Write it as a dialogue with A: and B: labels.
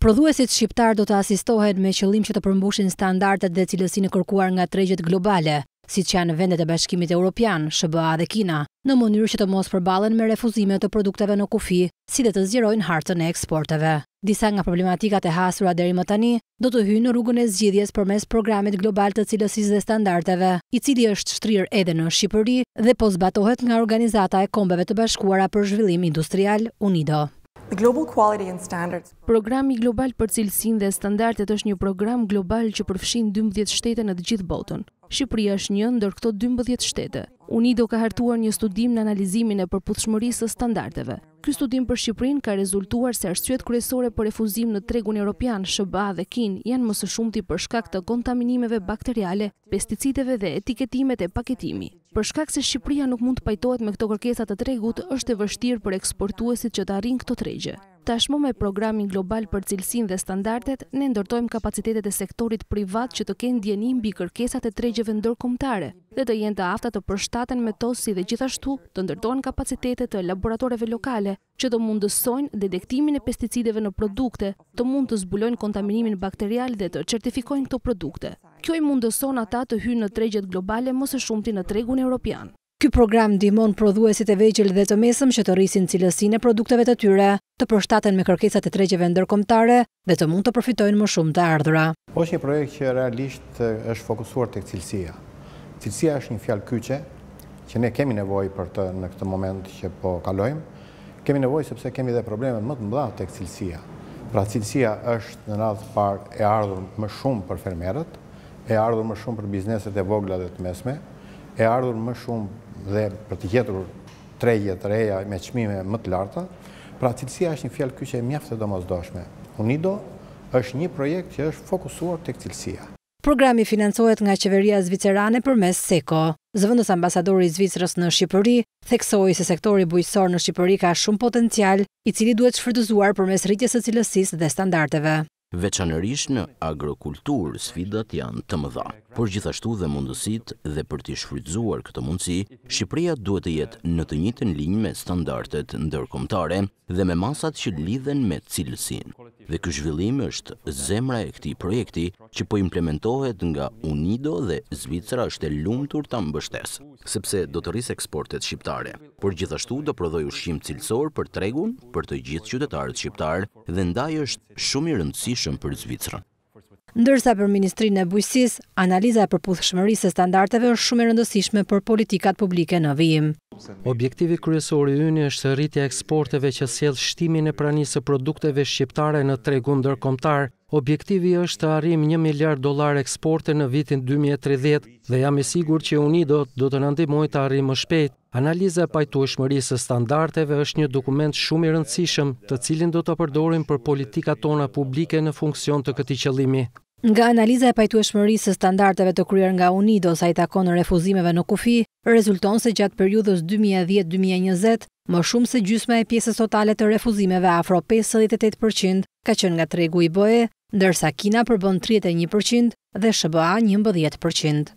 A: Prodhuesit shqiptar do të asistohen me qëllim që të përmbushin standardet dhe cilësinë kërkuar nga tregjet globale, si që janë vendet e bashkimit e Europian, Shëbëa dhe Kina, në mënyrë që të mos përbalen me refuzime të produkteve në kufi, si dhe të zgjerojnë hartën e eksporteve. Disa nga problematikat e hasura deri më tani, do të hynë në rrugën e zgjidhjes për mes programit global të cilësis dhe standarteve, i cili është shtrir edhe në Shqipëri dhe pozbatohet nga organizata e kombeve të bashkuara për zhvillim industrial Unido.
B: Programi Global për cilësin dhe standartet është një program global që përfshin 12 shtete në të gjithë botën. Shqipëria është një ndër këto 12 shtete. Unido ka hartuar një studim në analizimin e përputhshmërisë të standarteve. Ky studim për Shqipërinë ka rezultuar se arsyet kryesore për refuzim në tregun evropian, SBA dhe KIN janë më së shumti për shkak të kontaminimeve bakteriale, pesticideve dhe etiketimet e paketimit. Për shkak se Shqipëria nuk mund të pajtohet me këto kërkesa të tregut, është e vështirë për eksportuesit që të arrijnë këto tregje. Tashmo me programin global për cilsin dhe standartet, ne ndortojmë kapacitetet e sektorit privat që të kenë djenim bi kërkesat e tregjeve ndërkomtare dhe të jenë të afta të përshtaten me to si dhe gjithashtu të ndërtojnë kapacitetet të laboratoreve lokale që të mundësojnë detektimin e pesticideve në produkte, të mund të zbulojnë kontaminimin bakterial dhe të certifikojnë këto produkte. Kjoj mundëson ata të hynë në tregjet globale mësë shumëti në tregun e Europian.
A: Ky program dimon prodhuesit e vejgjel dhe të mesëm që të rrisin cilësine produkteve të tyre, të përshtaten me kërkesat e tregjeve ndërkomtare dhe të mund të profitojnë më shumë të ardhra.
C: është një projekt që realisht është fokusuar të cilësia. Cilësia është një fjalë kyqe që ne kemi nevoj për të në këtë moment që po kalojmë. Kemi nevoj sepse kemi dhe probleme më të mbla të cilësia. Pra cilësia është në nadhë par e ardhur më shumë për fermerët, e ardhur më shumë për bizneset e vogla dhe të mesme, e ardhur më shumë dhe për të gjetur trejje të reja me qmime më të larta, pra cilësia është një fjallë kyqe e mjaftë dhe mëzdoshme. Unido është një projekt që është fokusuar të cilësia.
A: Programi financohet nga qeveria zvicerane për mes seko. Zëvëndës ambasadori zvicrës në Shqipëri theksoj se sektori bujësor në Shqipëri ka shumë potencial i cili duhet shfrëtëzuar për mes rritjes e cilësis dhe standarteve
D: veçanërish në agrokulturë sfidat janë të mëdha. Por gjithashtu dhe mundësit dhe për t'i shfrytzuar këtë mundësi, Shqipëria duhet të jetë në të njitën linjë me standartet ndërkomtare dhe me masat që lidhen me cilësin dhe kjo zhvillim është zemra e këtij projekti që po implementohet nga Unido dhe Zvicra është e lumtur ta mbështes, sepse do të rrisë eksportet shqiptare, por gjithashtu do prodhojë ushqim cilësor për tregun për të gjithë qytetarët shqiptar dhe ndaj është shumë i rëndësishëm për Zvicrën.
A: Ndërsa për Ministrinë e Bujqësisë, analiza e përputhshmërisë së standardeve është shumë e rëndësishme për politikat publike në vijim.
E: Objektivi kryesor i ynë është rritja e eksporteve që sjell shtimin e pranisë së produkteve shqiptare në tregun ndërkombëtar, Objektivi është të arim 1 miliard dolar eksporte në vitin 2030 dhe jam e sigur që Unido do të nëndimoj të arim më shpejt. Analiza e pajtu e shmërisë standarteve është një dokument shumë i rëndësishëm të cilin do të përdorim për politika tona publike në funksion të këti qëlimi.
A: Nga analiza e pajtu e shmërisë standarteve të kryer nga Unido sa i takon në refuzimeve në kufi, rezulton se gjatë periudhës 2010-2020, Më shumë se gjysme e pjesës totale të refuzimeve afro 58% ka qënë nga tregu i bëhe ndërsa Kina përbën 31% dhe SBA 11%